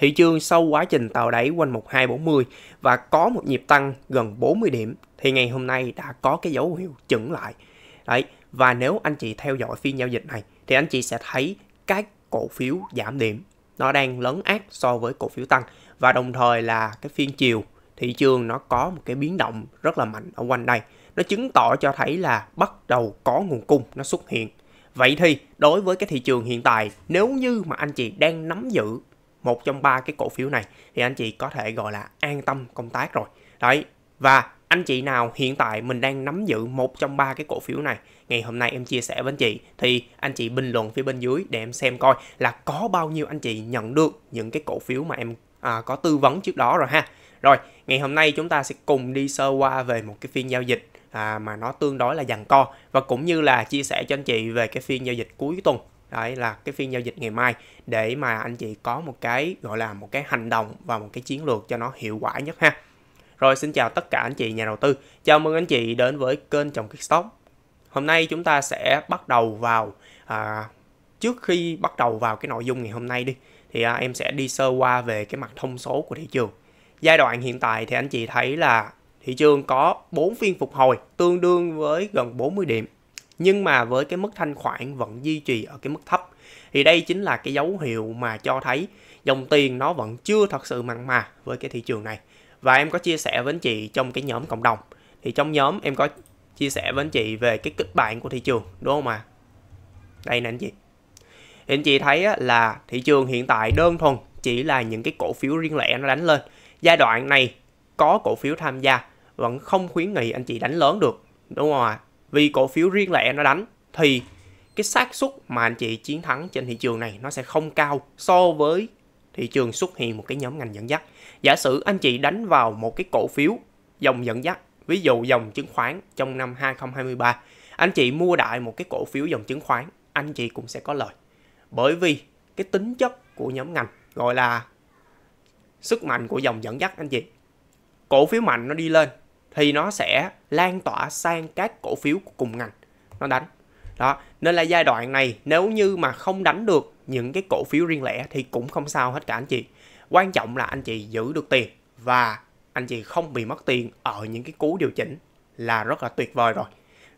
Thị trường sau quá trình tạo đáy quanh 1240 và có một nhịp tăng gần 40 điểm thì ngày hôm nay đã có cái dấu hiệu chững lại. Đấy, và nếu anh chị theo dõi phiên giao dịch này thì anh chị sẽ thấy các cổ phiếu giảm điểm nó đang lấn át so với cổ phiếu tăng và đồng thời là cái phiên chiều thị trường nó có một cái biến động rất là mạnh ở quanh đây nó chứng tỏ cho thấy là bắt đầu có nguồn cung nó xuất hiện vậy thì đối với cái thị trường hiện tại nếu như mà anh chị đang nắm giữ một trong ba cái cổ phiếu này thì anh chị có thể gọi là an tâm công tác rồi đấy và anh chị nào hiện tại mình đang nắm giữ một trong ba cái cổ phiếu này ngày hôm nay em chia sẻ với anh chị thì anh chị bình luận phía bên dưới để em xem coi là có bao nhiêu anh chị nhận được những cái cổ phiếu mà em à, có tư vấn trước đó rồi ha rồi ngày hôm nay chúng ta sẽ cùng đi sơ qua về một cái phiên giao dịch à, mà nó tương đối là dằn co và cũng như là chia sẻ cho anh chị về cái phiên giao dịch cuối tuần đấy là cái phiên giao dịch ngày mai để mà anh chị có một cái gọi là một cái hành động và một cái chiến lược cho nó hiệu quả nhất ha rồi xin chào tất cả anh chị nhà đầu tư chào mừng anh chị đến với kênh trồng kick stock hôm nay chúng ta sẽ bắt đầu vào à, trước khi bắt đầu vào cái nội dung ngày hôm nay đi thì à, em sẽ đi sơ qua về cái mặt thông số của thị trường giai đoạn hiện tại thì anh chị thấy là thị trường có 4 phiên phục hồi tương đương với gần 40 điểm nhưng mà với cái mức thanh khoản vẫn duy trì ở cái mức thấp thì đây chính là cái dấu hiệu mà cho thấy dòng tiền nó vẫn chưa thật sự mặn mà với cái thị trường này và em có chia sẻ với anh chị trong cái nhóm cộng đồng thì trong nhóm em có chia sẻ với anh chị về cái kịch bản của thị trường đúng không ạ à? đây nè anh chị thì anh chị thấy là thị trường hiện tại đơn thuần chỉ là những cái cổ phiếu riêng lẻ nó đánh lên giai đoạn này có cổ phiếu tham gia vẫn không khuyến nghị anh chị đánh lớn được đúng không ạ à? vì cổ phiếu riêng lẻ nó đánh thì cái xác suất mà anh chị chiến thắng trên thị trường này nó sẽ không cao so với thị trường xuất hiện một cái nhóm ngành dẫn dắt. Giả sử anh chị đánh vào một cái cổ phiếu dòng dẫn dắt, ví dụ dòng chứng khoán trong năm 2023, anh chị mua đại một cái cổ phiếu dòng chứng khoán, anh chị cũng sẽ có lời. Bởi vì cái tính chất của nhóm ngành gọi là sức mạnh của dòng dẫn dắt anh chị. Cổ phiếu mạnh nó đi lên thì nó sẽ lan tỏa sang các cổ phiếu của cùng ngành nó đánh đó nên là giai đoạn này nếu như mà không đánh được những cái cổ phiếu riêng lẻ thì cũng không sao hết cả anh chị quan trọng là anh chị giữ được tiền và anh chị không bị mất tiền ở những cái cú điều chỉnh là rất là tuyệt vời rồi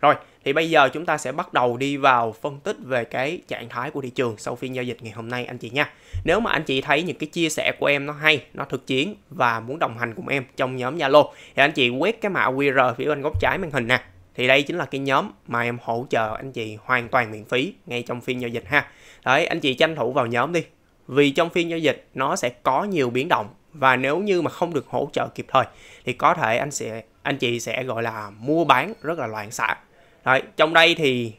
rồi, thì bây giờ chúng ta sẽ bắt đầu đi vào phân tích về cái trạng thái của thị trường sau phiên giao dịch ngày hôm nay anh chị nha. Nếu mà anh chị thấy những cái chia sẻ của em nó hay, nó thực chiến và muốn đồng hành cùng em trong nhóm Zalo thì anh chị quét cái mã QR phía bên góc trái màn hình nè. Thì đây chính là cái nhóm mà em hỗ trợ anh chị hoàn toàn miễn phí ngay trong phiên giao dịch ha. Đấy, anh chị tranh thủ vào nhóm đi. Vì trong phiên giao dịch nó sẽ có nhiều biến động và nếu như mà không được hỗ trợ kịp thời thì có thể anh sẽ anh chị sẽ gọi là mua bán rất là loạn xạ Đấy, trong đây thì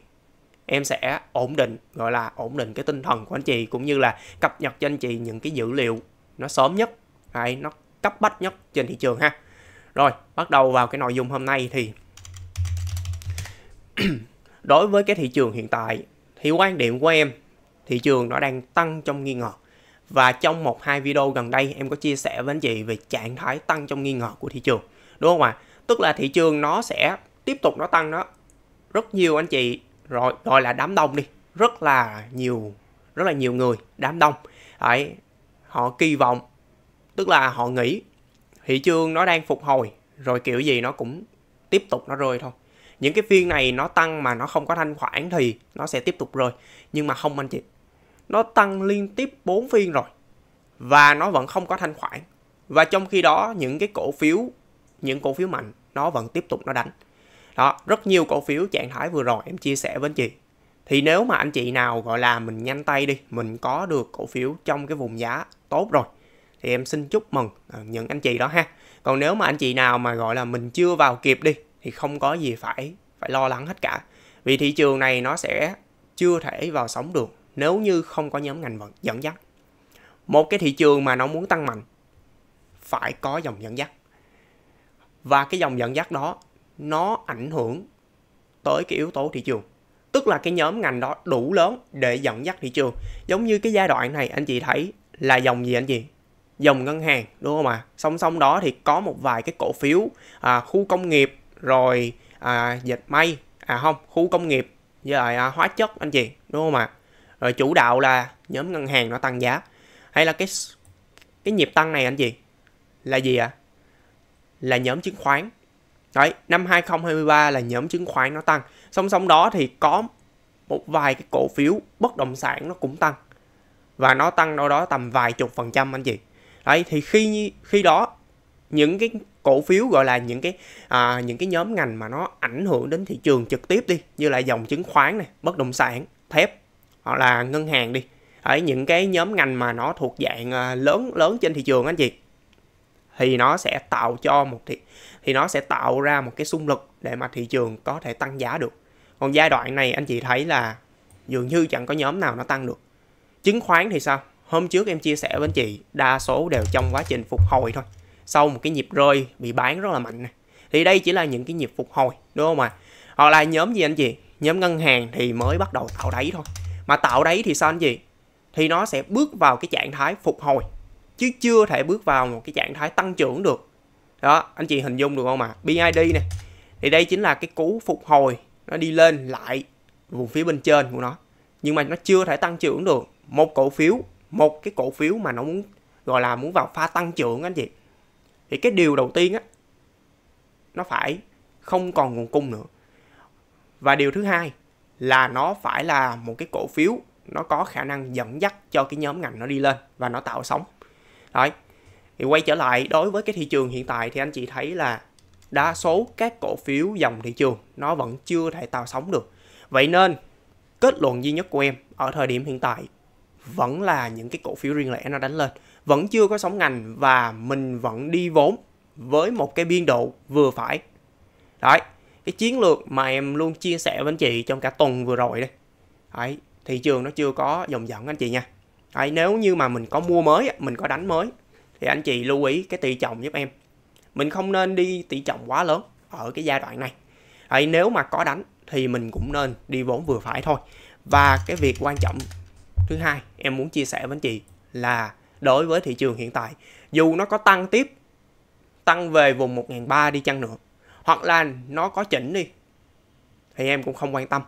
em sẽ ổn định gọi là ổn định cái tinh thần của anh chị cũng như là cập nhật cho anh chị những cái dữ liệu nó sớm nhất hay nó cấp bách nhất trên thị trường ha rồi bắt đầu vào cái nội dung hôm nay thì đối với cái thị trường hiện tại thì quan điểm của em thị trường nó đang tăng trong nghi ngờ và trong một hai video gần đây em có chia sẻ với anh chị về trạng thái tăng trong nghi ngờ của thị trường đúng không ạ à? tức là thị trường nó sẽ tiếp tục nó tăng đó rất nhiều anh chị rồi gọi là đám đông đi rất là nhiều rất là nhiều người đám đông Đấy, họ kỳ vọng tức là họ nghĩ thị trường nó đang phục hồi rồi kiểu gì nó cũng tiếp tục nó rơi thôi những cái phiên này nó tăng mà nó không có thanh khoản thì nó sẽ tiếp tục rơi nhưng mà không anh chị nó tăng liên tiếp 4 phiên rồi và nó vẫn không có thanh khoản và trong khi đó những cái cổ phiếu những cổ phiếu mạnh nó vẫn tiếp tục nó đánh đó rất nhiều cổ phiếu trạng thái vừa rồi em chia sẻ với anh chị thì nếu mà anh chị nào gọi là mình nhanh tay đi mình có được cổ phiếu trong cái vùng giá tốt rồi thì em xin chúc mừng à, những anh chị đó ha còn nếu mà anh chị nào mà gọi là mình chưa vào kịp đi thì không có gì phải phải lo lắng hết cả vì thị trường này nó sẽ chưa thể vào sống được nếu như không có nhóm ngành dẫn dắt một cái thị trường mà nó muốn tăng mạnh phải có dòng dẫn dắt và cái dòng dẫn dắt đó nó ảnh hưởng tới cái yếu tố thị trường tức là cái nhóm ngành đó đủ lớn để dẫn dắt thị trường giống như cái giai đoạn này anh chị thấy là dòng gì anh chị dòng ngân hàng đúng không ạ à? song song đó thì có một vài cái cổ phiếu à, khu công nghiệp rồi à, dệt may à không khu công nghiệp với lại à, hóa chất anh chị đúng không ạ à? rồi chủ đạo là nhóm ngân hàng nó tăng giá hay là cái cái nhịp tăng này anh chị là gì ạ à? là nhóm chứng khoán Đấy, năm 2023 là nhóm chứng khoán nó tăng. Song song đó thì có một vài cái cổ phiếu bất động sản nó cũng tăng. Và nó tăng đâu đó tầm vài chục phần trăm anh chị. Đấy thì khi khi đó những cái cổ phiếu gọi là những cái à, những cái nhóm ngành mà nó ảnh hưởng đến thị trường trực tiếp đi như là dòng chứng khoán này, bất động sản, thép hoặc là ngân hàng đi. ở những cái nhóm ngành mà nó thuộc dạng à, lớn lớn trên thị trường anh chị thì nó sẽ tạo cho một thị, thì nó sẽ tạo ra một cái xung lực để mà thị trường có thể tăng giá được. Còn giai đoạn này anh chị thấy là dường như chẳng có nhóm nào nó tăng được. Chứng khoán thì sao? Hôm trước em chia sẻ với anh chị, đa số đều trong quá trình phục hồi thôi. Sau một cái nhịp rơi bị bán rất là mạnh này. Thì đây chỉ là những cái nhịp phục hồi, đúng không ạ? À? Hoặc là nhóm gì anh chị? Nhóm ngân hàng thì mới bắt đầu tạo đáy thôi. Mà tạo đáy thì sao anh chị? Thì nó sẽ bước vào cái trạng thái phục hồi chứ chưa thể bước vào một cái trạng thái tăng trưởng được đó anh chị hình dung được không ạ BID này thì đây chính là cái cú phục hồi nó đi lên lại vùng phía bên trên của nó nhưng mà nó chưa thể tăng trưởng được một cổ phiếu một cái cổ phiếu mà nó muốn gọi là muốn vào pha tăng trưởng anh chị thì cái điều đầu tiên á nó phải không còn nguồn cung nữa và điều thứ hai là nó phải là một cái cổ phiếu nó có khả năng dẫn dắt cho cái nhóm ngành nó đi lên và nó tạo sóng đấy thì quay trở lại đối với cái thị trường hiện tại thì anh chị thấy là đa số các cổ phiếu dòng thị trường nó vẫn chưa thể tạo sóng được vậy nên kết luận duy nhất của em ở thời điểm hiện tại vẫn là những cái cổ phiếu riêng lẻ nó đánh lên vẫn chưa có sóng ngành và mình vẫn đi vốn với một cái biên độ vừa phải đấy cái chiến lược mà em luôn chia sẻ với anh chị trong cả tuần vừa rồi đây đấy thị trường nó chưa có dòng dẫn anh chị nha Đấy, nếu như mà mình có mua mới mình có đánh mới thì anh chị lưu ý cái tỷ trọng giúp em mình không nên đi tỷ trọng quá lớn ở cái giai đoạn này Đấy, nếu mà có đánh thì mình cũng nên đi vốn vừa phải thôi và cái việc quan trọng thứ hai em muốn chia sẻ với anh chị là đối với thị trường hiện tại dù nó có tăng tiếp tăng về vùng 1.300 đi chăng nữa hoặc là nó có chỉnh đi thì em cũng không quan tâm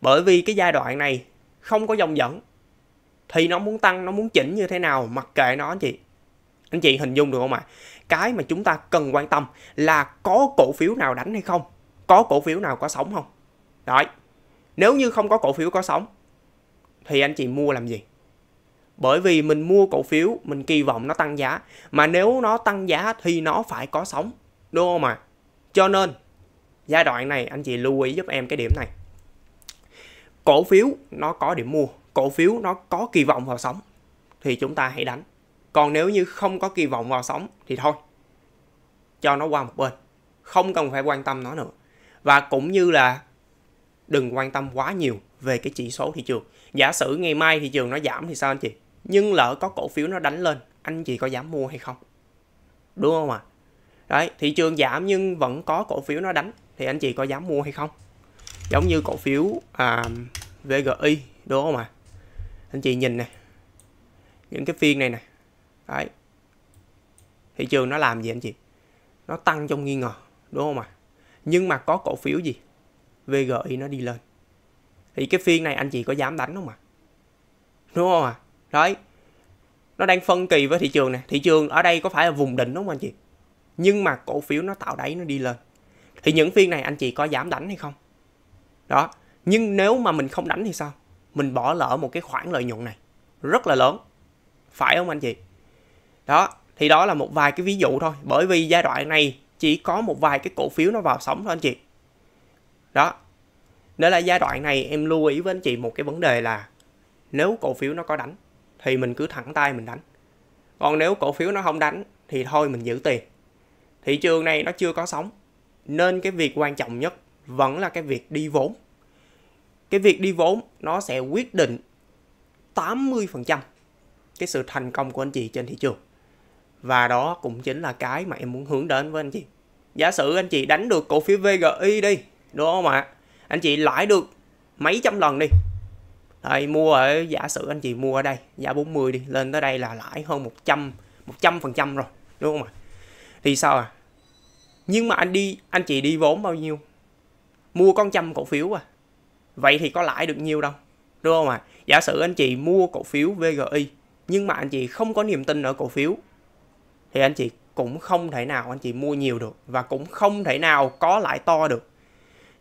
bởi vì cái giai đoạn này không có dòng dẫn thì nó muốn tăng nó muốn chỉnh như thế nào mặc kệ nó anh chị anh chị hình dung được không ạ à? cái mà chúng ta cần quan tâm là có cổ phiếu nào đánh hay không có cổ phiếu nào có sống không đấy nếu như không có cổ phiếu có sống thì anh chị mua làm gì bởi vì mình mua cổ phiếu mình kỳ vọng nó tăng giá mà nếu nó tăng giá thì nó phải có sống đúng không ạ à? cho nên giai đoạn này anh chị lưu ý giúp em cái điểm này cổ phiếu nó có điểm mua cổ phiếu nó có kỳ vọng vào sóng thì chúng ta hãy đánh. Còn nếu như không có kỳ vọng vào sóng thì thôi. Cho nó qua một bên. Không cần phải quan tâm nó nữa. Và cũng như là đừng quan tâm quá nhiều về cái chỉ số thị trường. Giả sử ngày mai thị trường nó giảm thì sao anh chị? Nhưng lỡ có cổ phiếu nó đánh lên, anh chị có dám mua hay không? Đúng không ạ? À? Đấy, thị trường giảm nhưng vẫn có cổ phiếu nó đánh thì anh chị có dám mua hay không? Giống như cổ phiếu à, VGI đúng không ạ? À? anh chị nhìn nè những cái phiên này nè đấy thị trường nó làm gì anh chị nó tăng trong nghi ngờ đúng không ạ à? nhưng mà có cổ phiếu gì VGI nó đi lên thì cái phiên này anh chị có dám đánh không ạ à? đúng không ạ à? đấy nó đang phân kỳ với thị trường nè thị trường ở đây có phải là vùng đỉnh đúng không anh chị nhưng mà cổ phiếu nó tạo đáy nó đi lên thì những phiên này anh chị có dám đánh hay không đó nhưng nếu mà mình không đánh thì sao mình bỏ lỡ một cái khoản lợi nhuận này rất là lớn phải không anh chị đó thì đó là một vài cái ví dụ thôi bởi vì giai đoạn này chỉ có một vài cái cổ phiếu nó vào sóng thôi anh chị đó nên là giai đoạn này em lưu ý với anh chị một cái vấn đề là nếu cổ phiếu nó có đánh thì mình cứ thẳng tay mình đánh còn nếu cổ phiếu nó không đánh thì thôi mình giữ tiền thị trường này nó chưa có sóng nên cái việc quan trọng nhất vẫn là cái việc đi vốn cái việc đi vốn nó sẽ quyết định 80% cái sự thành công của anh chị trên thị trường. Và đó cũng chính là cái mà em muốn hướng đến với anh chị. Giả sử anh chị đánh được cổ phiếu VGI đi, đúng không ạ? Anh chị lãi được mấy trăm lần đi. Đấy, mua ở giả sử anh chị mua ở đây, giá 40 đi, lên tới đây là lãi hơn 100 100% rồi, đúng không ạ? Thì sao à? Nhưng mà anh đi anh chị đi vốn bao nhiêu? Mua con trăm cổ phiếu à? vậy thì có lãi được nhiều đâu đúng không ạ à? giả sử anh chị mua cổ phiếu VGI nhưng mà anh chị không có niềm tin ở cổ phiếu thì anh chị cũng không thể nào anh chị mua nhiều được và cũng không thể nào có lãi to được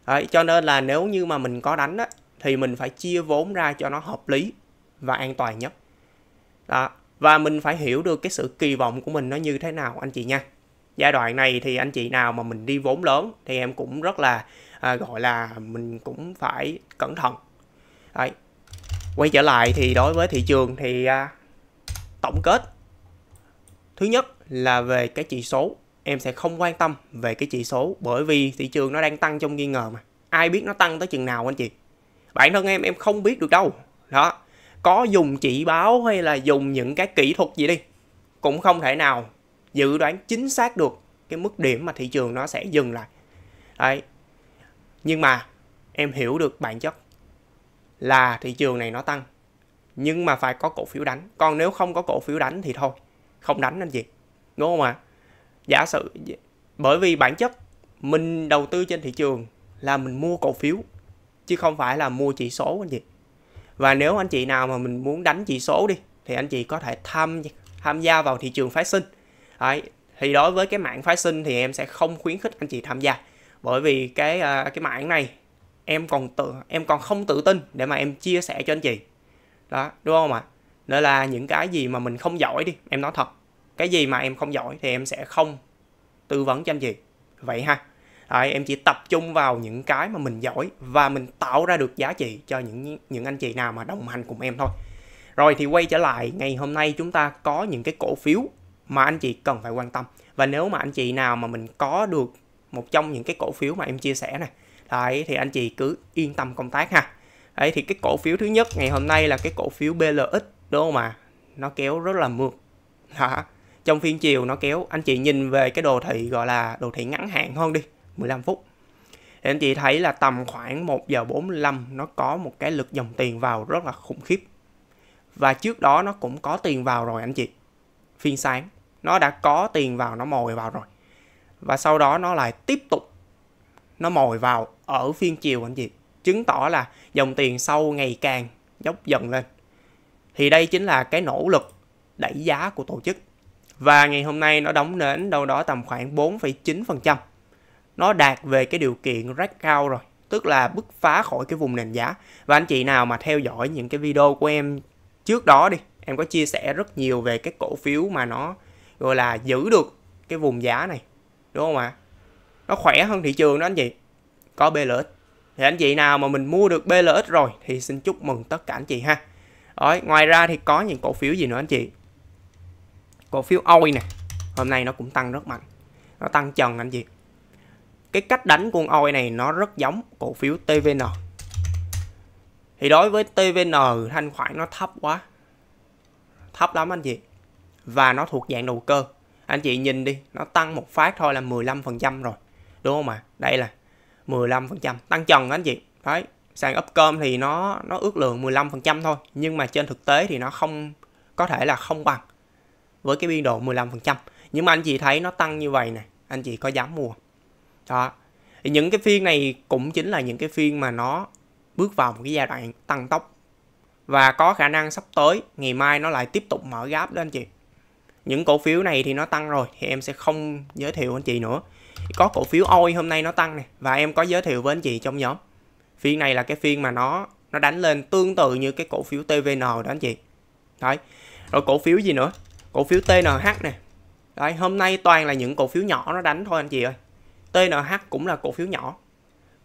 Đấy, cho nên là nếu như mà mình có đánh á, thì mình phải chia vốn ra cho nó hợp lý và an toàn nhất đó và mình phải hiểu được cái sự kỳ vọng của mình nó như thế nào anh chị nha giai đoạn này thì anh chị nào mà mình đi vốn lớn thì em cũng rất là à, gọi là mình cũng phải cẩn thận Đấy. quay trở lại thì đối với thị trường thì à, tổng kết thứ nhất là về cái chỉ số em sẽ không quan tâm về cái chỉ số bởi vì thị trường nó đang tăng trong nghi ngờ mà ai biết nó tăng tới chừng nào anh chị bản thân em em không biết được đâu đó có dùng chỉ báo hay là dùng những cái kỹ thuật gì đi cũng không thể nào dự đoán chính xác được cái mức điểm mà thị trường nó sẽ dừng lại đấy nhưng mà em hiểu được bản chất là thị trường này nó tăng nhưng mà phải có cổ phiếu đánh còn nếu không có cổ phiếu đánh thì thôi không đánh anh gì đúng không ạ giả sử bởi vì bản chất mình đầu tư trên thị trường là mình mua cổ phiếu chứ không phải là mua chỉ số anh chị và nếu anh chị nào mà mình muốn đánh chỉ số đi thì anh chị có thể tham tham gia vào thị trường phái sinh Đấy, thì đối với cái mạng phái sinh thì em sẽ không khuyến khích anh chị tham gia bởi vì cái à, cái mảng này em còn tự em còn không tự tin để mà em chia sẻ cho anh chị đó đúng không ạ nữa là những cái gì mà mình không giỏi đi em nói thật cái gì mà em không giỏi thì em sẽ không tư vấn cho anh chị vậy ha Đấy, em chỉ tập trung vào những cái mà mình giỏi và mình tạo ra được giá trị cho những những anh chị nào mà đồng hành cùng em thôi rồi thì quay trở lại ngày hôm nay chúng ta có những cái cổ phiếu mà anh chị cần phải quan tâm và nếu mà anh chị nào mà mình có được một trong những cái cổ phiếu mà em chia sẻ này đấy thì anh chị cứ yên tâm công tác ha đấy thì cái cổ phiếu thứ nhất ngày hôm nay là cái cổ phiếu BLX đúng không ạ nó kéo rất là mượt hả trong phiên chiều nó kéo anh chị nhìn về cái đồ thị gọi là đồ thị ngắn hạn hơn đi 15 phút thì anh chị thấy là tầm khoảng 1 giờ 45 nó có một cái lực dòng tiền vào rất là khủng khiếp và trước đó nó cũng có tiền vào rồi anh chị phiên sáng nó đã có tiền vào nó mồi vào rồi và sau đó nó lại tiếp tục nó mồi vào ở phiên chiều anh chị chứng tỏ là dòng tiền sâu ngày càng dốc dần lên thì đây chính là cái nỗ lực đẩy giá của tổ chức và ngày hôm nay nó đóng đến đâu đó tầm khoảng 4,9% nó đạt về cái điều kiện rất cao rồi tức là bứt phá khỏi cái vùng nền giá và anh chị nào mà theo dõi những cái video của em trước đó đi em có chia sẻ rất nhiều về cái cổ phiếu mà nó gọi là giữ được cái vùng giá này đúng không ạ nó khỏe hơn thị trường đó anh chị có BLX thì anh chị nào mà mình mua được BLX rồi thì xin chúc mừng tất cả anh chị ha Đấy, ngoài ra thì có những cổ phiếu gì nữa anh chị cổ phiếu oi nè hôm nay nó cũng tăng rất mạnh nó tăng trần anh chị cái cách đánh con oi này nó rất giống cổ phiếu TVN thì đối với TVN thanh khoản nó thấp quá thấp lắm anh chị và nó thuộc dạng đầu cơ anh chị nhìn đi nó tăng một phát thôi là 15% rồi đúng không ạ à? đây là 15% tăng trần anh chị đấy sàn upcom thì nó nó ước lượng 15% thôi nhưng mà trên thực tế thì nó không có thể là không bằng với cái biên độ 15% nhưng mà anh chị thấy nó tăng như vậy nè anh chị có dám mua đó thì những cái phiên này cũng chính là những cái phiên mà nó bước vào một cái giai đoạn tăng tốc và có khả năng sắp tới ngày mai nó lại tiếp tục mở gáp đó anh chị những cổ phiếu này thì nó tăng rồi thì em sẽ không giới thiệu anh chị nữa có cổ phiếu oi hôm nay nó tăng này và em có giới thiệu với anh chị trong nhóm phiên này là cái phiên mà nó nó đánh lên tương tự như cái cổ phiếu tvn đó anh chị đấy rồi cổ phiếu gì nữa cổ phiếu tnh nè đấy hôm nay toàn là những cổ phiếu nhỏ nó đánh thôi anh chị ơi tnh cũng là cổ phiếu nhỏ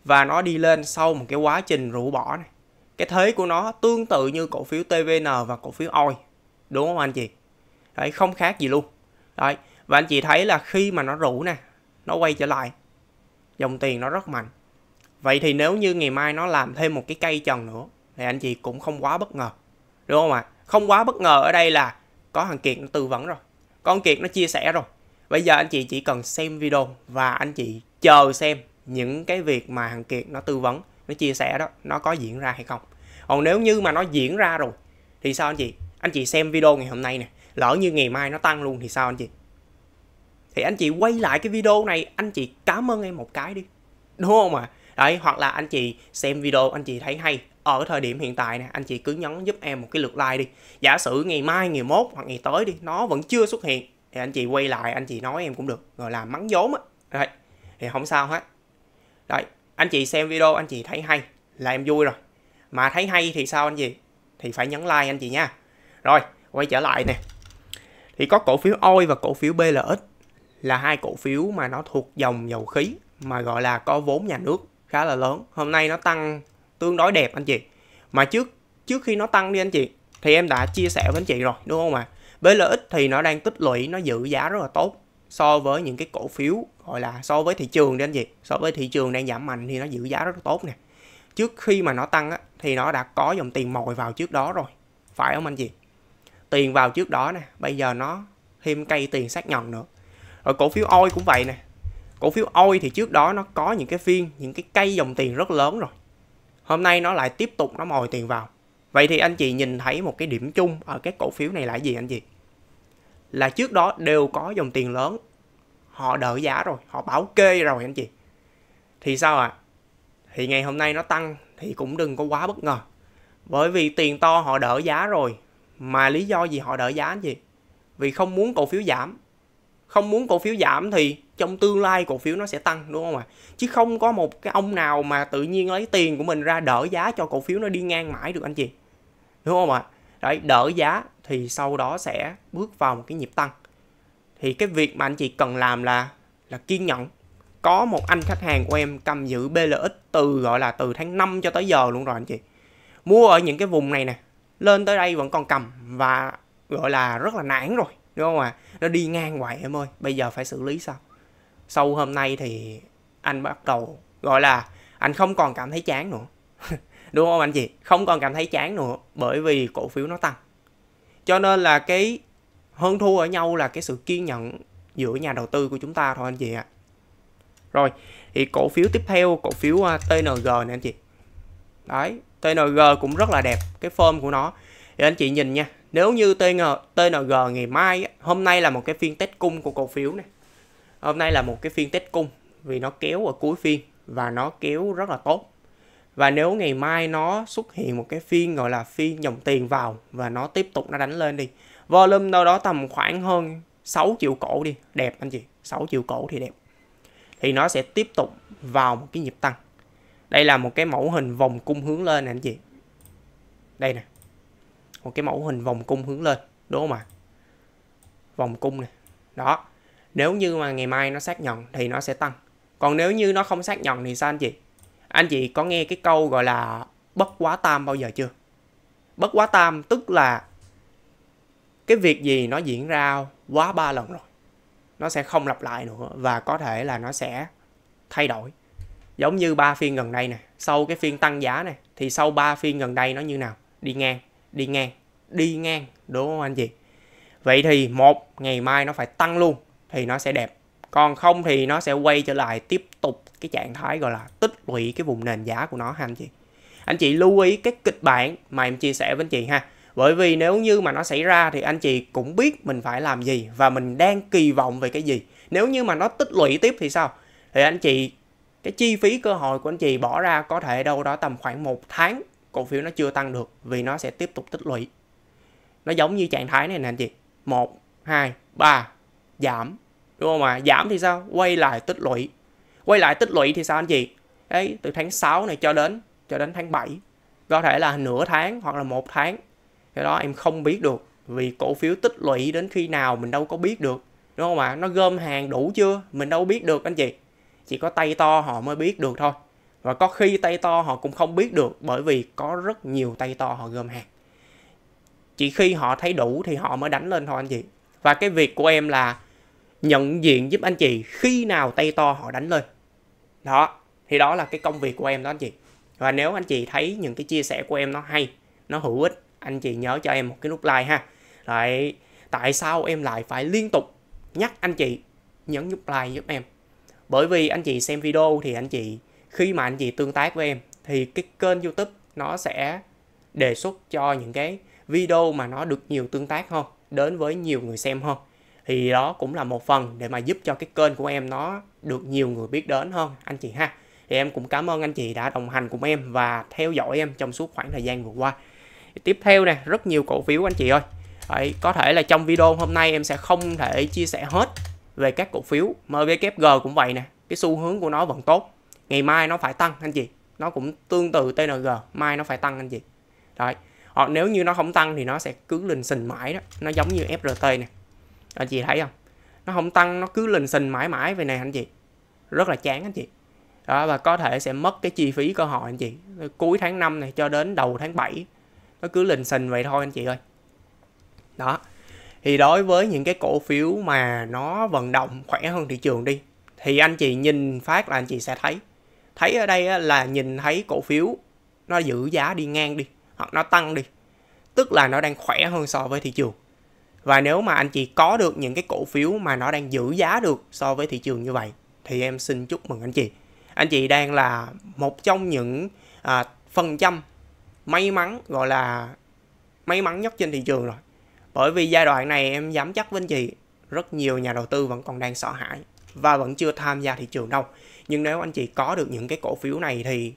và nó đi lên sau một cái quá trình rũ bỏ này cái thế của nó tương tự như cổ phiếu tvn và cổ phiếu oi đúng không anh chị Đấy, không khác gì luôn Đấy, và anh chị thấy là khi mà nó rủ nè nó quay trở lại dòng tiền nó rất mạnh vậy thì nếu như ngày mai nó làm thêm một cái cây trần nữa thì anh chị cũng không quá bất ngờ đúng không ạ không quá bất ngờ ở đây là có thằng kiệt nó tư vấn rồi con kiệt nó chia sẻ rồi bây giờ anh chị chỉ cần xem video và anh chị chờ xem những cái việc mà thằng kiệt nó tư vấn nó chia sẻ đó nó có diễn ra hay không còn nếu như mà nó diễn ra rồi thì sao anh chị anh chị xem video ngày hôm nay nè lỡ như ngày mai nó tăng luôn thì sao anh chị thì anh chị quay lại cái video này anh chị cảm ơn em một cái đi đúng không ạ à? đấy hoặc là anh chị xem video anh chị thấy hay ở thời điểm hiện tại nè anh chị cứ nhấn giúp em một cái lượt like đi giả sử ngày mai ngày mốt hoặc ngày tới đi nó vẫn chưa xuất hiện thì anh chị quay lại anh chị nói em cũng được rồi làm mắng vốn á đấy thì không sao hết đấy anh chị xem video anh chị thấy hay là em vui rồi mà thấy hay thì sao anh chị thì phải nhấn like anh chị nha rồi quay trở lại nè thì có cổ phiếu OI và cổ phiếu BLX là hai cổ phiếu mà nó thuộc dòng dầu khí mà gọi là có vốn nhà nước khá là lớn. Hôm nay nó tăng tương đối đẹp anh chị. Mà trước trước khi nó tăng đi anh chị thì em đã chia sẻ với anh chị rồi đúng không ạ? À? BLX thì nó đang tích lũy nó giữ giá rất là tốt so với những cái cổ phiếu gọi là so với thị trường đi anh chị. So với thị trường đang giảm mạnh thì nó giữ giá rất là tốt nè. Trước khi mà nó tăng á, thì nó đã có dòng tiền mồi vào trước đó rồi. Phải không anh chị? tiền vào trước đó nè bây giờ nó thêm cây tiền sát nhọn nữa rồi cổ phiếu oi cũng vậy nè cổ phiếu oi thì trước đó nó có những cái phiên những cái cây dòng tiền rất lớn rồi hôm nay nó lại tiếp tục nó mồi tiền vào vậy thì anh chị nhìn thấy một cái điểm chung ở các cổ phiếu này là gì anh chị là trước đó đều có dòng tiền lớn họ đỡ giá rồi họ bảo kê rồi anh chị thì sao ạ à? thì ngày hôm nay nó tăng thì cũng đừng có quá bất ngờ bởi vì tiền to họ đỡ giá rồi mà lý do gì họ đợi giá gì? vì không muốn cổ phiếu giảm không muốn cổ phiếu giảm thì trong tương lai cổ phiếu nó sẽ tăng đúng không ạ chứ không có một cái ông nào mà tự nhiên lấy tiền của mình ra đỡ giá cho cổ phiếu nó đi ngang mãi được anh chị đúng không ạ đấy đỡ giá thì sau đó sẽ bước vào một cái nhịp tăng thì cái việc mà anh chị cần làm là là kiên nhẫn có một anh khách hàng của em cầm giữ BLX từ gọi là từ tháng 5 cho tới giờ luôn rồi anh chị mua ở những cái vùng này nè lên tới đây vẫn còn cầm và gọi là rất là nản rồi đúng không ạ à? nó đi ngang ngoài em ơi bây giờ phải xử lý sao sau hôm nay thì anh bắt đầu gọi là anh không còn cảm thấy chán nữa đúng không anh chị không còn cảm thấy chán nữa bởi vì cổ phiếu nó tăng cho nên là cái hơn thua ở nhau là cái sự kiên nhẫn giữa nhà đầu tư của chúng ta thôi anh chị ạ à. rồi thì cổ phiếu tiếp theo cổ phiếu à, tng này anh chị đấy TNG cũng rất là đẹp cái form của nó thì anh chị nhìn nha nếu như TNG, TNG ngày mai hôm nay là một cái phiên test cung của cổ phiếu này hôm nay là một cái phiên test cung vì nó kéo ở cuối phiên và nó kéo rất là tốt và nếu ngày mai nó xuất hiện một cái phiên gọi là phiên dòng tiền vào và nó tiếp tục nó đánh lên đi volume đâu đó tầm khoảng hơn 6 triệu cổ đi đẹp anh chị 6 triệu cổ thì đẹp thì nó sẽ tiếp tục vào một cái nhịp tăng đây là một cái mẫu hình vòng cung hướng lên nè anh chị đây nè một cái mẫu hình vòng cung hướng lên đúng không ạ à? vòng cung này đó nếu như mà ngày mai nó xác nhận thì nó sẽ tăng còn nếu như nó không xác nhận thì sao anh chị anh chị có nghe cái câu gọi là bất quá tam bao giờ chưa bất quá tam tức là cái việc gì nó diễn ra quá ba lần rồi nó sẽ không lặp lại nữa và có thể là nó sẽ thay đổi giống như ba phiên gần đây nè sau cái phiên tăng giá này thì sau ba phiên gần đây nó như nào đi ngang đi ngang đi ngang đúng không anh chị vậy thì một ngày mai nó phải tăng luôn thì nó sẽ đẹp còn không thì nó sẽ quay trở lại tiếp tục cái trạng thái gọi là tích lũy cái vùng nền giá của nó ha anh chị anh chị lưu ý cái kịch bản mà em chia sẻ với anh chị ha bởi vì nếu như mà nó xảy ra thì anh chị cũng biết mình phải làm gì và mình đang kỳ vọng về cái gì nếu như mà nó tích lũy tiếp thì sao thì anh chị cái chi phí cơ hội của anh chị bỏ ra có thể đâu đó tầm khoảng một tháng cổ phiếu nó chưa tăng được vì nó sẽ tiếp tục tích lũy nó giống như trạng thái này nè anh chị một hai ba giảm đúng không ạ à? giảm thì sao quay lại tích lũy quay lại tích lũy thì sao anh chị đấy từ tháng 6 này cho đến cho đến tháng 7 có thể là nửa tháng hoặc là một tháng cái đó em không biết được vì cổ phiếu tích lũy đến khi nào mình đâu có biết được đúng không ạ à? nó gom hàng đủ chưa mình đâu biết được anh chị chỉ có tay to họ mới biết được thôi và có khi tay to họ cũng không biết được bởi vì có rất nhiều tay to họ gom hàng chỉ khi họ thấy đủ thì họ mới đánh lên thôi anh chị và cái việc của em là nhận diện giúp anh chị khi nào tay to họ đánh lên đó thì đó là cái công việc của em đó anh chị và nếu anh chị thấy những cái chia sẻ của em nó hay nó hữu ích anh chị nhớ cho em một cái nút like ha lại tại sao em lại phải liên tục nhắc anh chị nhấn nút like giúp em bởi vì anh chị xem video thì anh chị khi mà anh chị tương tác với em thì cái kênh youtube nó sẽ đề xuất cho những cái video mà nó được nhiều tương tác hơn đến với nhiều người xem hơn thì đó cũng là một phần để mà giúp cho cái kênh của em nó được nhiều người biết đến hơn anh chị ha thì em cũng cảm ơn anh chị đã đồng hành cùng em và theo dõi em trong suốt khoảng thời gian vừa qua tiếp theo nè rất nhiều cổ phiếu anh chị ơi Đấy, có thể là trong video hôm nay em sẽ không thể chia sẻ hết về các cổ phiếu MVKG cũng vậy nè cái xu hướng của nó vẫn tốt ngày mai nó phải tăng anh chị nó cũng tương tự TNG mai nó phải tăng anh chị đấy họ nếu như nó không tăng thì nó sẽ cứ lình xình mãi đó nó giống như FRT nè anh chị thấy không nó không tăng nó cứ lình xình mãi mãi về này anh chị rất là chán anh chị đó và có thể sẽ mất cái chi phí cơ hội anh chị cuối tháng 5 này cho đến đầu tháng 7 nó cứ lình xình vậy thôi anh chị ơi đó thì đối với những cái cổ phiếu mà nó vận động khỏe hơn thị trường đi thì anh chị nhìn phát là anh chị sẽ thấy thấy ở đây là nhìn thấy cổ phiếu nó giữ giá đi ngang đi hoặc nó tăng đi tức là nó đang khỏe hơn so với thị trường và nếu mà anh chị có được những cái cổ phiếu mà nó đang giữ giá được so với thị trường như vậy thì em xin chúc mừng anh chị anh chị đang là một trong những à, phần trăm may mắn gọi là may mắn nhất trên thị trường rồi bởi vì giai đoạn này em dám chắc với anh chị rất nhiều nhà đầu tư vẫn còn đang sợ hãi và vẫn chưa tham gia thị trường đâu nhưng nếu anh chị có được những cái cổ phiếu này thì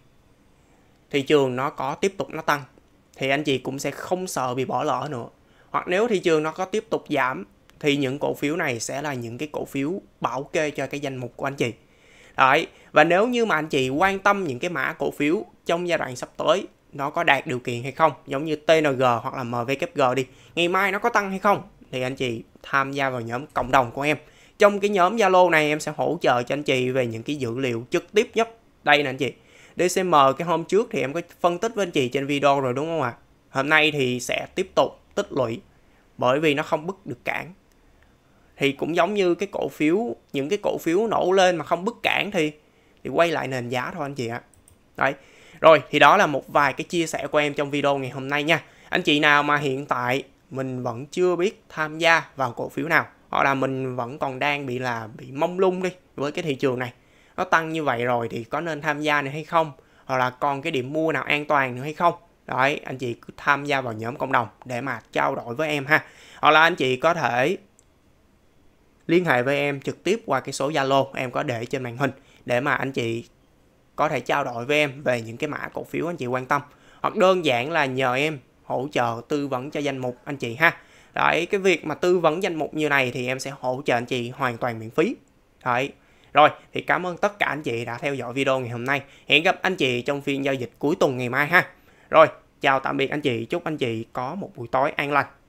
thị trường nó có tiếp tục nó tăng thì anh chị cũng sẽ không sợ bị bỏ lỡ nữa hoặc nếu thị trường nó có tiếp tục giảm thì những cổ phiếu này sẽ là những cái cổ phiếu bảo kê cho cái danh mục của anh chị đấy và nếu như mà anh chị quan tâm những cái mã cổ phiếu trong giai đoạn sắp tới nó có đạt điều kiện hay không giống như TNG hoặc là MVKG đi ngày mai nó có tăng hay không thì anh chị tham gia vào nhóm cộng đồng của em trong cái nhóm Zalo này em sẽ hỗ trợ cho anh chị về những cái dữ liệu trực tiếp nhất đây nè anh chị DCM cái hôm trước thì em có phân tích với anh chị trên video rồi đúng không ạ à? hôm nay thì sẽ tiếp tục tích lũy bởi vì nó không bứt được cản thì cũng giống như cái cổ phiếu những cái cổ phiếu nổ lên mà không bứt cản thì thì quay lại nền giá thôi anh chị ạ à. đấy rồi thì đó là một vài cái chia sẻ của em trong video ngày hôm nay nha. Anh chị nào mà hiện tại mình vẫn chưa biết tham gia vào cổ phiếu nào hoặc là mình vẫn còn đang bị là bị mông lung đi với cái thị trường này nó tăng như vậy rồi thì có nên tham gia nữa hay không hoặc là còn cái điểm mua nào an toàn nữa hay không đấy anh chị cứ tham gia vào nhóm cộng đồng để mà trao đổi với em ha hoặc là anh chị có thể liên hệ với em trực tiếp qua cái số zalo em có để trên màn hình để mà anh chị có thể trao đổi với em về những cái mã cổ phiếu anh chị quan tâm hoặc đơn giản là nhờ em hỗ trợ tư vấn cho danh mục anh chị ha đấy cái việc mà tư vấn danh mục như này thì em sẽ hỗ trợ anh chị hoàn toàn miễn phí đấy rồi thì cảm ơn tất cả anh chị đã theo dõi video ngày hôm nay hẹn gặp anh chị trong phiên giao dịch cuối tuần ngày mai ha rồi chào tạm biệt anh chị chúc anh chị có một buổi tối an lành